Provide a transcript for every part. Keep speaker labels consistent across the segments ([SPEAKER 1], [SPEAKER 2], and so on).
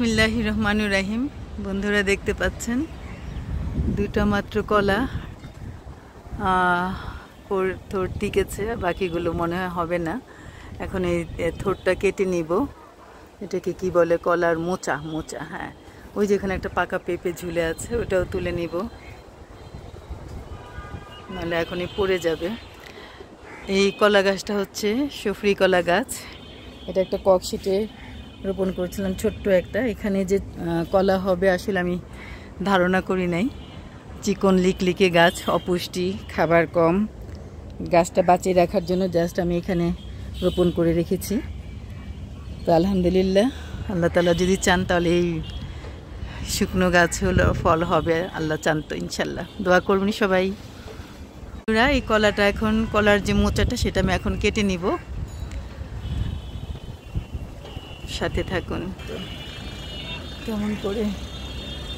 [SPEAKER 1] বিসমিল্লাহ রহমানুর রাহিম বন্ধুরা দেখতে পাচ্ছেন দুটা মাত্র কলা থোর টিকেছে বাকিগুলো মনে হয় হবে না এখন এই থোরটা কেটে নিব এটাকে কি বলে কলার মোচা মোচা হ্যাঁ ওই যেখানে একটা পাকা পেঁপে ঝুলে আছে ওটাও তুলে নিব নাহলে এখনই পড়ে যাবে এই কলা গাছটা হচ্ছে সফরি কলা গাছ এটা একটা ককশিটে রোপণ করেছিলাম ছোট্ট একটা এখানে যে কলা হবে আসলে আমি ধারণা করি নাই চিকন লিকলিকে গাছ অপুষ্টি খাবার কম গাছটা বাঁচিয়ে রাখার জন্য জাস্ট আমি এখানে রোপণ করে রেখেছি তো আলহামদুলিল্লাহ আল্লাহ তালা যদি চান তাহলে এই শুকনো গাছ হলো ফল হবে আল্লাহ চান তো ইনশাল্লাহ দোয়া করবেন সবাই এই কলাটা এখন কলার যে মোচাটা সেটা আমি এখন কেটে নিব সাথে থাকুন কেমন করে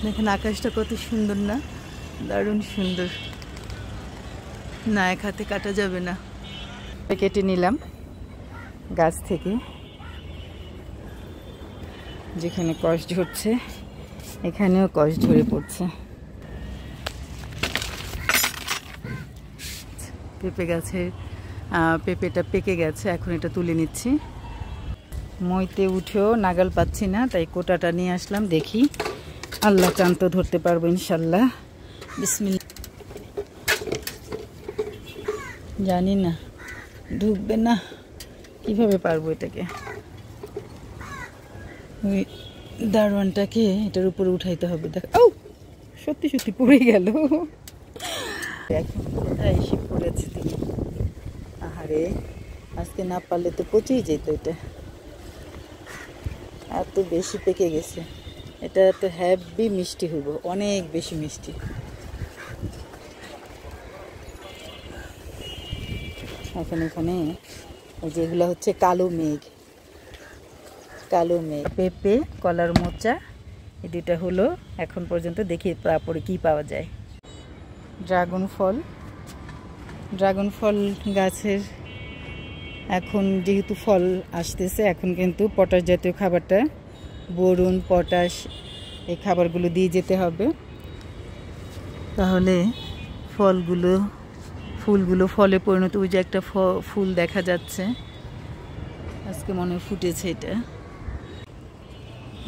[SPEAKER 1] দেখেন আকাশটা কত সুন্দর না দারুণ সুন্দর না এক হাতে কাটা যাবে না কেটে নিলাম গাছ থেকে যেখানে কষ ঝরছে এখানেও কষ ঝরে পড়ছে পেঁপে গাছের পেঁপেটা পেকে গেছে এখন এটা তুলে নিচ্ছি মইতে উঠেও নাগাল পাচ্ছি না তাই কোটাটা নিয়ে আসলাম দেখি আল্লাহ চান তো ধরতে পারবো ইনশাল্লাহ বিসমিল জানি না ঢুকবে না কিভাবে পারবো এটাকে ওই দারোয়ানটাকে এটার উপরে উঠাইতে হবে দেখ ও সত্যি সত্যি পড়ে গেল এসে পড়েছে তিনি আহারে আজকে না পারলে তো পচেই যেত এটা এত বেশি পেকে গেছে এটা তো হ্যাভি মিষ্টি হইব অনেক বেশি মিষ্টি এখন এখানে যেগুলো হচ্ছে কালো মেঘ কালো মেঘ পেঁপে কলার মোচা এই দুটা হলো এখন পর্যন্ত দেখি তারপরে কি পাওয়া যায় ড্রাগন ফল ড্রাগন ফল গাছের এখন যেহেতু ফল আসতেছে এখন কিন্তু পটাশ জাতীয় খাবারটা বরুণ পটাশ এই খাবারগুলো দিয়ে যেতে হবে তাহলে ফলগুলো ফুলগুলো ফলে পরিণত ওই যে একটা ফুল দেখা যাচ্ছে আজকে মনে ফুটেছে এটা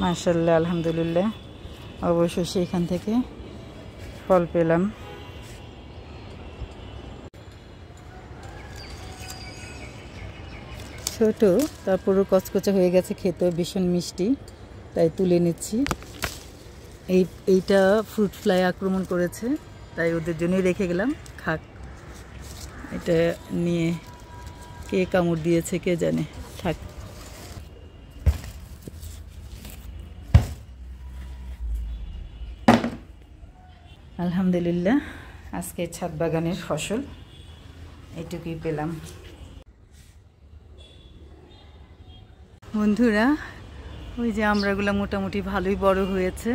[SPEAKER 1] মার্শাল্লাহ আলহামদুলিল্লাহ অবশ্যই সেখান থেকে ফল পেলাম ছোট তারপরও কচকচা হয়ে গেছে খেতে ভীষণ মিষ্টি তাই তুলে নিচ্ছি এই এইটা ফ্রুট ফ্লাই আক্রমণ করেছে তাই ওদের জন্যই রেখে গেলাম খাক এটা নিয়ে কে কামড় দিয়েছে কে জানে থাক আলহামদুলিল্লাহ আজকে ছাদ বাগানের ফসল এটুকুই পেলাম বন্ধুরা ওই যে আমরাগুলো মোটামুটি ভালোই বড় হয়েছে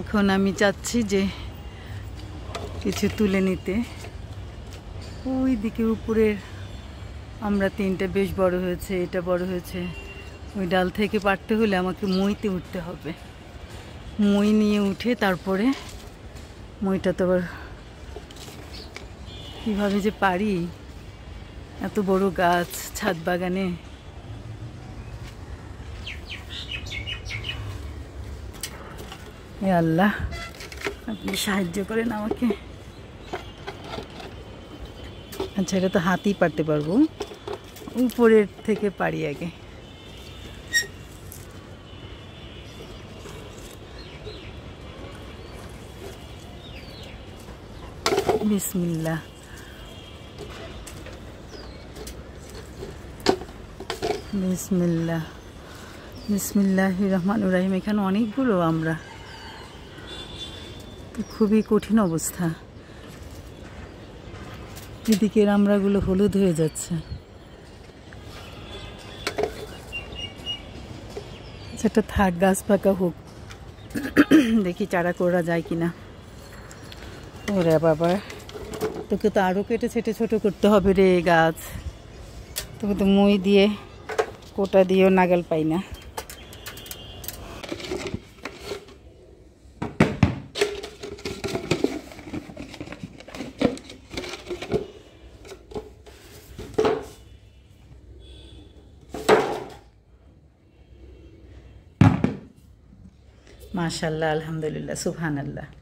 [SPEAKER 1] এখন আমি চাচ্ছি যে কিছু তুলে নিতে ওই দিকে উপরের আমরা তিনটা বেশ বড় হয়েছে এটা বড় হয়েছে ওই ডাল থেকে পারতে হলে আমাকে মইতে উঠতে হবে মই নিয়ে উঠে তারপরে মইটা তো আবার কীভাবে যে পারি এত বড় গাছ ছাদ বাগানে আল্লাহ আপনি সাহায্য করেন আমাকে আচ্ছা এটা তো হাতেই পারতে পারবো উপরের থেকে পারি আগে বিসমিল্লা বিসমিল্লা বিসমিল্লাহ রহমান রাহিম এখানে অনেকগুলো আমরা খুবই কঠিন অবস্থা এদিকে রামড়াগুলো হলুদ হয়ে যাচ্ছে সেটা আচ্ছা, থাক গাছ পাকা হোক দেখি চারা করা যায় কিনা ওরে বাবা তোকে তো আরও কেটে ছেটে ছোট করতে হবে রে গাছ তোকে তো মই দিয়ে কোটা দিয়েও নাগাল পাই না മാഷല്ല അലഹമില്ല സുഹാനല്ല